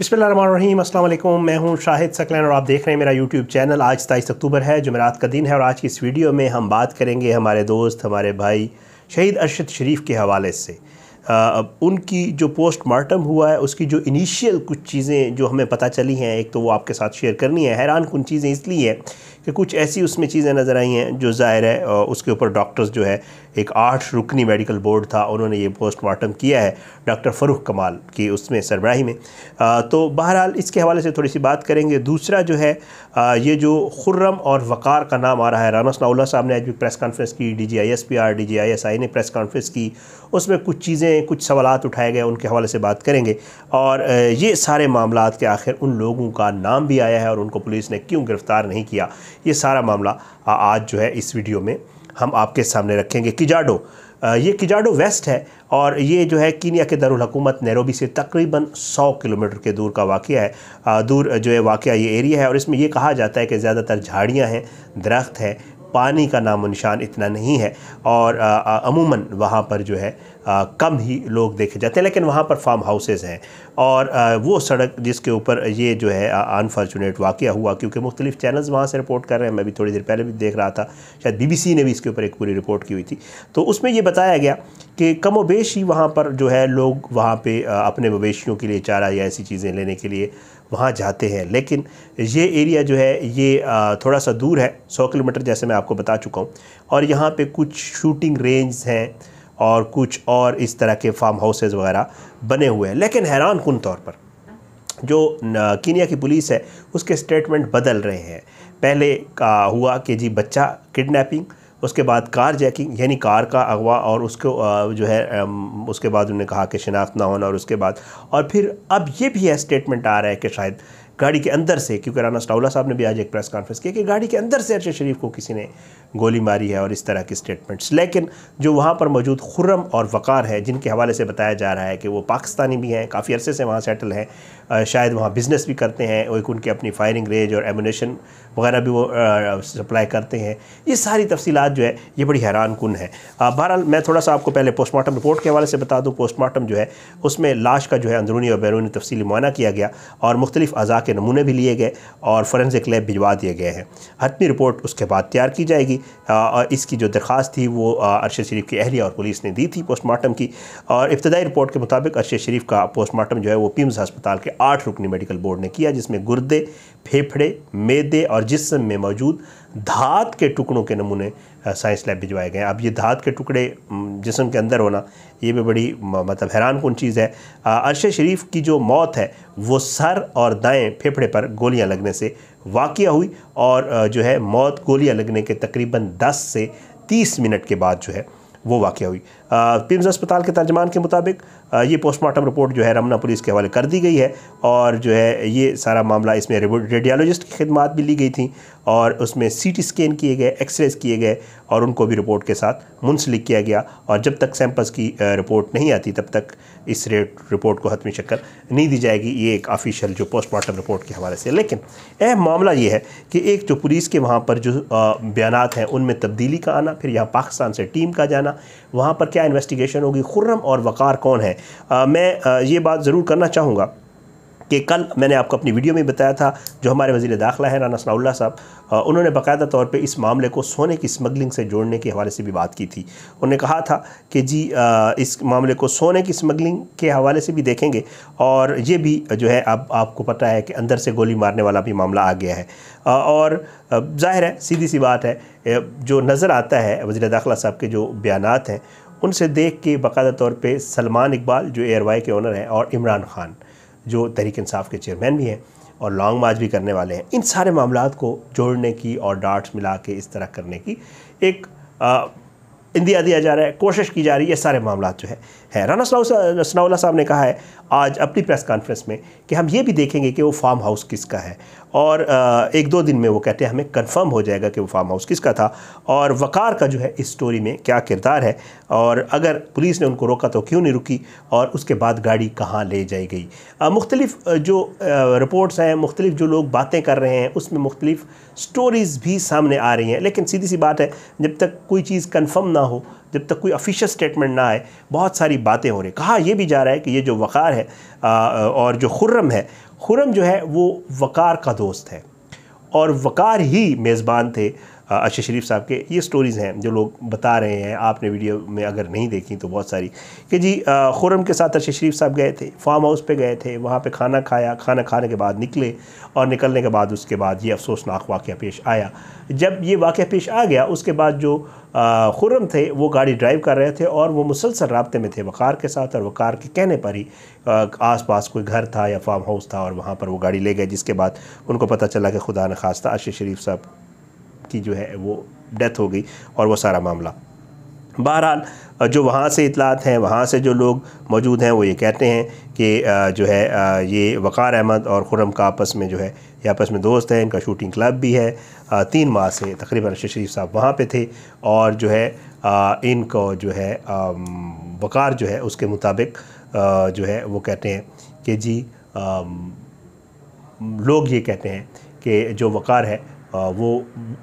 बिस्मिल्लाम अस्सलाम मैं हूं शाहिद सकलैन और आप देख रहे हैं मेरा यूट्यूब चैनल आज सताईस अक्टूबर है जुमेरात का दिन है और आज की इस वीडियो में हम बात करेंगे हमारे दोस्त हमारे भाई शहीद अरशद शरीफ के हवाले से आ, उनकी जो पोस्ट मार्टम हुआ है उसकी जो इनिशियल कुछ चीज़ें जो हमें पता चली हैं एक तो वो आपके साथ शेयर करनी है हैरान कन चीज़ें इसलिए कि कुछ ऐसी उसमें चीज़ें नज़र आई हैं जो ज़ाहिर है उसके ऊपर डॉक्टर्स जो है एक आठ रुकनी मेडिकल बोर्ड था उन्होंने ये पोस्टमार्टम किया है डॉक्टर फ़रूख कमाल की उसमें सरबराही में आ, तो बहरहाल इसके हवाले से थोड़ी सी बात करेंगे दूसरा जो है आ, ये जो खुर्रम और वक़ार का नाम आ रहा है राना सनाउल्ला साहब ने आज भी प्रेस कॉन्फ्रेंस की D G I S P R D G I S I ने प्रेस कॉन्फ्रेंस की उसमें कुछ चीज़ें कुछ सवाल उठाए गए उनके हवाले से बात करेंगे और ये सारे मामला के आखिर उन लोगों का नाम भी आया है और उनको पुलिस ने क्यों गिरफ़्तार नहीं किया ये सारा मामला आज जो है इस वीडियो में हम आपके सामने रखेंगे किजाडो ये किजाडो वेस्ट है और ये जो है कीनिया के दारकूमत नैरोबी से तकरीबन 100 किलोमीटर के दूर का वाक़ है दूर जो है वाक़ ये एरिया है और इसमें यह कहा जाता है कि ज़्यादातर झाड़ियाँ हैं दरख्त हैं पानी का नामो निशान इतना नहीं है और अमूमन वहाँ पर जो है आ, कम ही लोग देखे जाते हैं लेकिन वहाँ पर फार्म हाउसेज़ हैं और आ, वो सड़क जिसके ऊपर ये जो है अनफॉर्चुनेट वाक़ हुआ क्योंकि मुख्तलिफ चैनल्स वहाँ से रिपोर्ट कर रहे हैं मैं भी थोड़ी देर पहले भी देख रहा था शायद बीबीसी ने भी इसके ऊपर एक पूरी रिपोर्ट की हुई थी तो उसमें ये बताया गया कि कम वेश ही वहाँ पर जो है लोग वहाँ पर अपने मवेशियों के लिए चारा या ऐसी चीज़ें लेने के लिए वहाँ जाते हैं लेकिन ये एरिया जो है ये थोड़ा सा दूर है सौ किलोमीटर जैसे मैं आपको बता चुका हूँ और यहाँ पे कुछ शूटिंग रेंज हैं और कुछ और इस तरह के फार्म हाउसेज वगैरह बने हुए हैं लेकिन हैरान कन तौर पर जो कीनिया की पुलिस है उसके स्टेटमेंट बदल रहे हैं पहले का हुआ कि जी बच्चा किडनैपिंग उसके बाद कार जैकिंग यानी कार का अगवा और उसको जो है उसके बाद उन्होंने कहा कि शिनाख्त ना होना और उसके बाद और फिर अब ये भी है स्टेटमेंट आ रहा है कि शायद गाड़ी के अंदर से क्योंकि राना स्टाउला साहब ने भी आज एक प्रेस कॉन्फ्रेंस किया कि गाड़ी के अंदर से अरशद शरीफ को किसी ने गोली मारी है और इस तरह की स्टेटमेंट्स लेकिन जो वहाँ पर मौजूद खुर्रम और वक़ार है जिनके हवाले से बताया जा रहा है कि वो पाकिस्तानी भी हैं काफ़ी अरसे से वहाँ सेटल हैं शायद वहाँ बिज़नेस भी करते हैं और एक उनकी अपनी फायरिंग रेंज और एमुनेशन वगैरह भी वो सप्लाई करते हैं ये सारी तफसीत जो है ये बड़ी हैरान कन है बहरहाल मैं थोड़ा सा आपको पहले पोस्टमार्टम रिपोर्ट के हवाले से बता दूँ पोस्टमार्टम जो है उसमें लाश का जो है अंदरूनी और बैरूनी तफसी मुआना किया गया और मुख्तलिफ अज़ा के नमूने भी लिए गए और फॉरेंसिक लैब भिजवा दिए गए हैं हतमी रिपोर्ट उसके बाद तैयार की जाएगी आ, इसकी जो दरख्वास्त थी वो अरशद शरीफ की अहलिया और पुलिस ने दी थी पोस्टमार्टम की और इब्तदाई रिपोर्ट के मुताबिक अरशद शरीफ का पोस्टमार्टम जो है वो पिम्स हस्पताल के आठ रुकनी मेडिकल बोर्ड ने किया जिसमें गुर्दे फेफड़े मैदे और जिसम में मौजूद धात के टुकड़ों के नमूने साइंस लैब भिजवाए गए अब ये धात के टुकड़े जिसम के अंदर होना ये भी बड़ी मतलब हैरान कौन चीज़ है अरशद शरीफ की जो मौत है वो सर और दाएँ फेफड़े पर गोलियाँ लगने से वाक़ हुई और जो है मौत गोलियाँ लगने के तकरीबन दस से तीस मिनट के बाद जो है वो वाक़ हुई पिम्स अस्पताल के तर्जमान के मुताबिक ये पोस्टमार्टम रिपोर्ट जो है रमना पुलिस के हवाले कर दी गई है और जो है ये सारा मामला इसमें रेडियोलॉजिस्ट की खिदमत भी ली गई थी और उसमें सी टी स्कैन किए गए एक्सरेज किए गए और उनको भी रिपोर्ट के साथ मुंसलिक किया गया और जब तक सैम्पल्स की रिपोर्ट नहीं आती तब तक इस रिपोर्ट को हतमी शक्ल नहीं दी जाएगी ये एक ऑफिशियल जो पोस्टमार्टम रिपोर्ट के हवाले से लेकिन अहम मामला ये है कि एक जो पुलिस के वहाँ पर जो बयान हैं उनमें तब्दीली का आना फिर यहाँ पाकिस्तान से टीम का जाना वहाँ पर क्या इन्वेस्टिगेशन होगी खुर्रम और वक़ार कौन है आ, मैं आ, ये बात ज़रूर करना चाहूँगा कि कल मैंने आपको अपनी वीडियो में बताया था जो हमारे वजीर दाखिला है राना सनाउल्ला साहब उन्होंने बाकायदा तौर पे इस मामले को सोने की स्मगलिंग से जोड़ने के हवाले से भी बात की थी उन्होंने कहा था कि जी इस मामले को सोने की स्मगलिंग के हवाले से भी देखेंगे और ये भी जो है अब आप, आपको पता है कि अंदर से गोली मारने वाला भी मामला आ गया है और जाहिर है सीधी सी बात है जो नज़र आता है वजी दाखिला साहब के जो बयान हैं उनसे देख के बाकायदा तौर पर सलमान इकबाल जो वाई के ओनर हैं और इमरान खान जो तहरीक इंसाफ के चेयरमैन भी हैं और लॉन्ग मार्च भी करने वाले हैं इन सारे मामला को जोड़ने की और डार्ट्स मिला के इस तरह करने की एक इंदिया दिया जा रहा है कोशिश की जा रही है सारे मामला जो है है राना सनाउल्ला साहब ने कहा है आज अपनी प्रेस कॉन्फ्रेंस में कि हम ये भी देखेंगे कि वो फार्म हाउस किसका है और एक दो दिन में वो कहते हैं हमें कंफर्म हो जाएगा कि वो फार्म हाउस किसका था और वकार का जो है इस स्टोरी में क्या किरदार है और अगर पुलिस ने उनको रोका तो क्यों नहीं रुकी और उसके बाद गाड़ी कहाँ ले जाई गई मुख्तलिफ जो रिपोर्ट्स हैं मुख्तलिफ जो लोग बातें कर रहे हैं उसमें मुख्तलिफ स्टोरीज़ भी सामने आ रही हैं लेकिन सीधी सी बात है जब तक कोई चीज़ कन्फर्म ना हो जब तक कोई ऑफिशियल स्टेटमेंट ना आए बहुत सारी बातें हो रही कहा यह भी जा रहा है कि ये जो वक़ार है आ, और जो खुर्रम है खुर्रम जो है वो वक़ार का दोस्त है और वक़ार ही मेज़बान थे अर्शद शरीफ साहब के ये स्टोरीज़ हैं जो लोग बता रहे हैं आपने वीडियो में अगर नहीं देखी तो बहुत सारी कि जी खुरम के साथ अर्शद शरीफ साहब गए थे फार्म हाउस पे गए थे वहाँ पे खाना खाया खाना खाने के बाद निकले और निकलने के बाद उसके बाद ये अफसोसनाक वाक़ पेश आया जब ये वाक़ पेश आ गया उसके बाद जो खुरम थे वो गाड़ी ड्राइव कर रहे थे और वो मुसलसल रबते में थे वक़ार के साथ और वक़ार के कहने पर ही आस पास कोई घर था या फार्म हाउस था और वहाँ पर वो गाड़ी ले गए जिसके बाद उनको पता चला कि खुदा न खास्ता अर्शद शरीफ साहब की जो है वो डेथ हो गई और वो सारा मामला बहरहाल जो वहाँ से इतलात हैं वहाँ से जो लोग मौजूद हैं वो ये कहते हैं कि जो है ये वक़ार अहमद और खुरम का आपस में जो है ये आपस में दोस्त हैं इनका शूटिंग क्लब भी है तीन माह से तकरीबन अरशद शरीफ साहब वहाँ पे थे और जो है इनको जो है वक़ार जो है उसके मुताबिक जो है वो कहते हैं कि जी लोग ये कहते हैं कि जो वक़ार है वो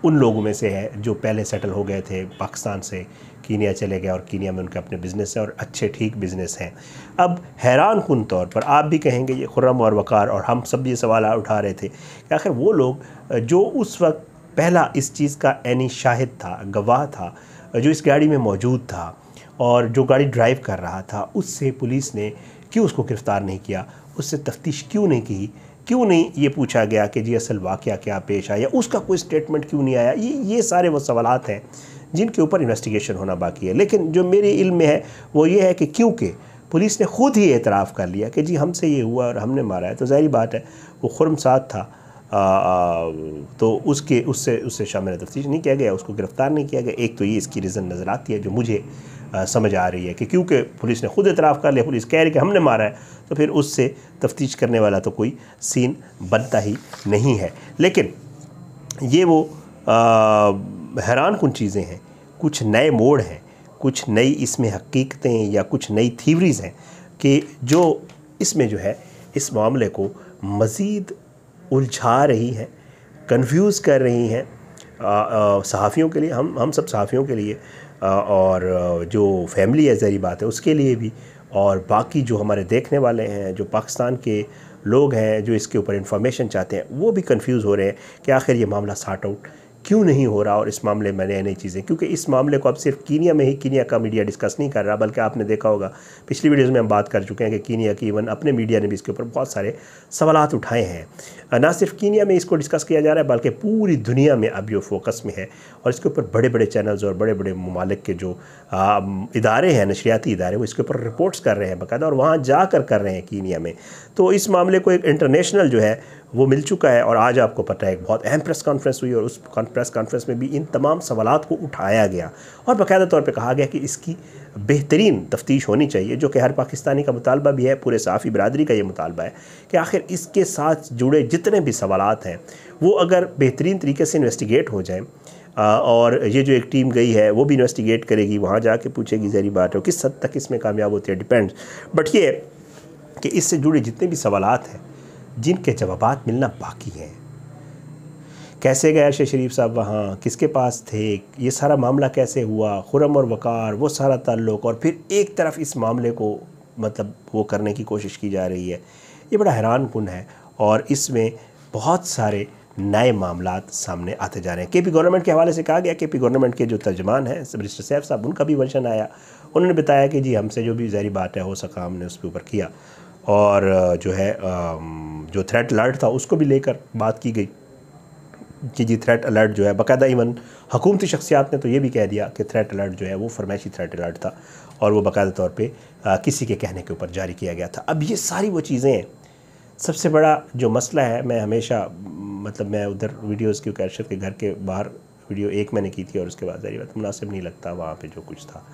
उन लोगों में से है जो पहले सेटल हो गए थे पाकिस्तान से कीनिया चले गए और कीनिया में उनके अपने बिज़नेस हैं और अच्छे ठीक बिज़नेस हैं अब हैरान कन तौर पर आप भी कहेंगे ये खुर्रम और वक़ार और हम सब ये सवाल उठा रहे थे कि आखिर वो लोग जो उस वक्त पहला इस चीज़ का एनी शाहिद था गवाह था जो इस गाड़ी में मौजूद था और जो गाड़ी ड्राइव कर रहा था उससे पुलिस ने क्यों उसको गिरफ़्तार नहीं किया उससे तफ्तीश क्यों नहीं की क्यों नहीं ये पूछा गया कि जी असल वाक़ क्या पेश आया उसका कोई स्टेटमेंट क्यों नहीं आया ये ये सारे वो सवाल हैं जिनके ऊपर इन्वेस्टिगेशन होना बाकी है लेकिन जो मेरे इल्म में है वो ये है कि क्योंकि पुलिस ने खुद ही एतराफ़ कर लिया कि जी हमसे ये हुआ और हमने मारा है तो ज़ाहरी बात है वो खुरम साथ था आ, आ, तो उसके उससे उससे शामिल तफ्तीश नहीं किया गया उसको गिरफ़्तार नहीं किया गया एक तो ये इसकी रीज़न नज़र आती है जो मुझे आ, समझ आ रही है कि क्योंकि पुलिस ने खुद इतराफ़ कर लिया पुलिस कह रही है कि हमने मारा है तो फिर उससे तफ्तीश करने वाला तो कोई सीन बनता ही नहीं है लेकिन ये वो हैरान कन चीज़ें हैं कुछ नए मोड़ हैं कुछ नई इसमें हकीकतें या कुछ नई थीवरीज़ हैं कि जो इसमें जो है इस मामले को मज़ीद उलझा रही हैं कन्फ्यूज़ कर रही हैं सहाफ़ियों के लिए हम हम सब सहाफ़ियों के लिए आ, और जो फैमिली है जहरी बात है उसके लिए भी और बाकी जो हमारे देखने वाले हैं जो पाकिस्तान के लोग हैं जो इसके ऊपर इंफॉर्मेशन चाहते हैं वो भी कंफ्यूज हो रहे हैं कि आखिर ये मामला सार्ट आउट क्यों नहीं हो रहा और इस मामले में नए नई चीज़ें क्योंकि इस मामले को अब सिर्फ कीनिया में ही कीनिया का मीडिया डिस्कस नहीं कर रहा बल्कि आपने देखा होगा पिछली वीडियोज़ में हम बात कर चुके हैं कि कीनिया की इवन अपने मीडिया ने भी इसके ऊपर बहुत सारे सवाल उठाए हैं ना सिर्फ कीनिया में इसको डिस्कस किया जा रहा है बल्कि पूरी दुनिया में अब ये फोकस में है और इसके ऊपर बड़े बड़े चैनल्स और बड़े बड़े ममालिक के जो इदारे हैं नशरियाती इदारे वो इसके ऊपर रिपोर्ट्स कर रहे हैं बाकायदा और वहाँ जा कर कर रहे हैं कीनिया में तो इस मामले को एक इंटरनेशनल जो है वो मिल चुका है और आज आपको पता है एक बहुत अहम प्रेस कॉन्फ्रेंस हुई और उस प्रेस कॉन्फ्रेंस में भी इन तमाम सवाल को उठाया गया और बाकायदा तौर पर कहा गया कि इसकी बेहतरीन तफ्तीश होनी चाहिए जो कि हर पाकिस्तानी का मुतालबा भी है पूरे साफ़ी बरदरी का ये मुतालबा है कि आखिर इसके साथ जुड़े जितने भी सवाल हैं वो अगर बेहतरीन तरीके से इन्वेस्टिगेट हो जाएँ और ये जो एक टीम गई है वो भी इन्वेस्टिगेट करेगी वहाँ जा कर पूछेगी जहरी बात है किस हद तक इसमें कामयाब होती है डिपेंड्स बट ये कि इससे जुड़े जितने भी सवाल हैं जिनके जवाब मिलना बाकी हैं कैसे गया शेख शरीफ साहब वहाँ किसके पास थे ये सारा मामला कैसे हुआ खुरम और वक़ार वो सारा ताल्लुक और फिर एक तरफ इस मामले को मतलब वो करने की कोशिश की जा रही है ये बड़ा हैरान कन है और इसमें बहुत सारे नए मामला सामने आते जा रहे हैं के पी गवर्नमेंट के हवाले से कहा गया के पी गवर्नमेंट के जो तर्जमान हैं मिनिस्टर सैफ साहब उनका भी वर्षन आया उन्होंने बताया कि जी हमसे जो भी जहरी बात है हो सका हमने उसके ऊपर किया और जो है जो थ्रेट अलर्ट था उसको भी लेकर बात की गई कि जी थ्रेट अलर्ट जो है बाकायदा इवन हकूमती शख्सियात ने तो ये भी कह दिया कि थ्रेट अलर्ट जो है वो फरमाइशी थ्रेट अलर्ट था और वो बाकायदा तौर पे आ, किसी के कहने के ऊपर जारी किया गया था अब ये सारी वो चीज़ें हैं सबसे बड़ा जो मसला है मैं हमेशा मतलब मैं उधर वीडियोज़ की कैशर के घर के बाहर वीडियो एक मैंने की थी और उसके बाद जारी बात मुनासिब नहीं लगता वहाँ पर जो कुछ था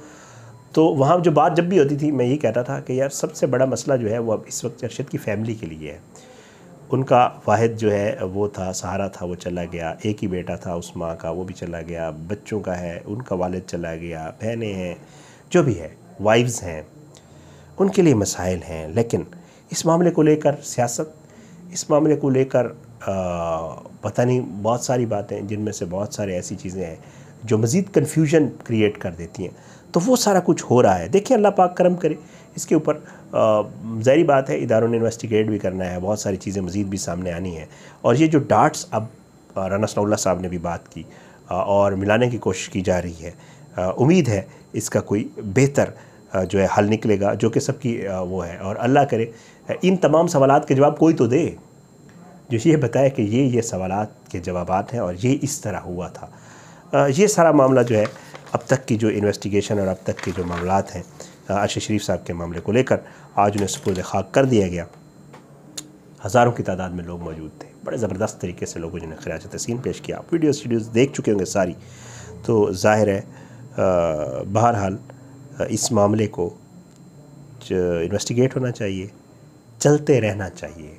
तो वहाँ जो बात जब भी होती थी मैं यही कहता था कि यार सबसे बड़ा मसला जो है वो अब इस वक्त अरशद की फैमिली के लिए है उनका वाहिद जो है वो था सहारा था वो चला गया एक ही बेटा था उस माँ का वो भी चला गया बच्चों का है उनका वालद चला गया बहनें हैं जो भी है वाइफ्स हैं उनके लिए मसाइल हैं लेकिन इस मामले को लेकर सियासत इस मामले को लेकर पता नहीं बहुत सारी बातें जिनमें से बहुत सारी ऐसी चीज़ें हैं जो मज़ीद कन्फ्यूजन क्रिएट कर देती हैं तो वो सारा कुछ हो रहा है देखिए अल्लाह पाक करम करे इसके ऊपर जहरी बात है इदारों ने इन्वेस्टिगेट भी करना है बहुत सारी चीज़ें मज़ीद भी सामने आनी है और ये जो डाट्स अब राना सनाउल्ला साहब ने भी बात की और मिलाने की कोशिश की जा रही है उम्मीद है इसका कोई बेहतर जो है हल निकलेगा जो कि सबकी वो है और अल्लाह करे इन तमाम सवाल के जवाब कोई तो दे जो ये बताए कि ये ये सवाल के जवाब हैं और ये इस तरह हुआ था ये सारा मामला जो है अब तक की जो इन्वेस्टिगेशन और अब तक के जो मामला हैं आशीष शरीफ साहब के मामले को लेकर आज उन्हें सुपुर खाक कर दिया गया हज़ारों की तादाद में लोग मौजूद थे बड़े ज़बरदस्त तरीके से लोगों ने खराज तसीन पेश किया वीडियो वीडियोस देख चुके होंगे सारी तो ज़ाहिर है बहरहाल इस मामले को इन्वेस्टिगेट होना चाहिए चलते रहना चाहिए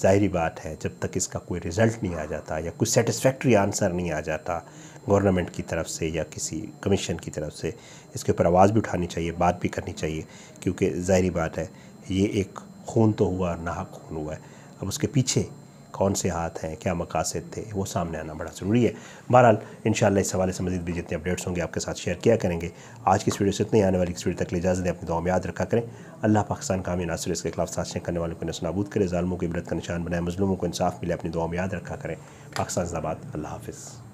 ज़ाहरी बात है जब तक इसका कोई रिज़ल्ट नहीं आ जाता या कोई सेटिस्फेक्ट्री आंसर नहीं आ जाता गवर्नमेंट की तरफ से या किसी कमीशन की तरफ से इसके ऊपर आवाज़ भी उठानी चाहिए बात भी करनी चाहिए क्योंकि ज़ाहरी बात है ये एक खून तो हुआ और नाहक खून हुआ है अब उसके पीछे कौन से हाथ हैं क्या मकासद थे वो सामने आना बड़ा ज़रूरी है बहरहाल इन इस हवाले से मजीद भी जितने अपडेट्स होंगे आपके साथ शेयर किया करेंगे आज की इस वीडियो से इतने आने वाली इस वीडियो तक ले इजाज़त दें अपनी दुआ में याद रखा करें अल्लाह पाकिस्तान का हमें नासिर इसके खिलाफ साजिशें करने वालों को नसनाबूद करें ालमों की इबरत का निशान बनाए मजलूमों को इंसाफ मिले अपनी दुआ में याद रखा करें पाकिस्तान जबाद अल्लाह हाफिज़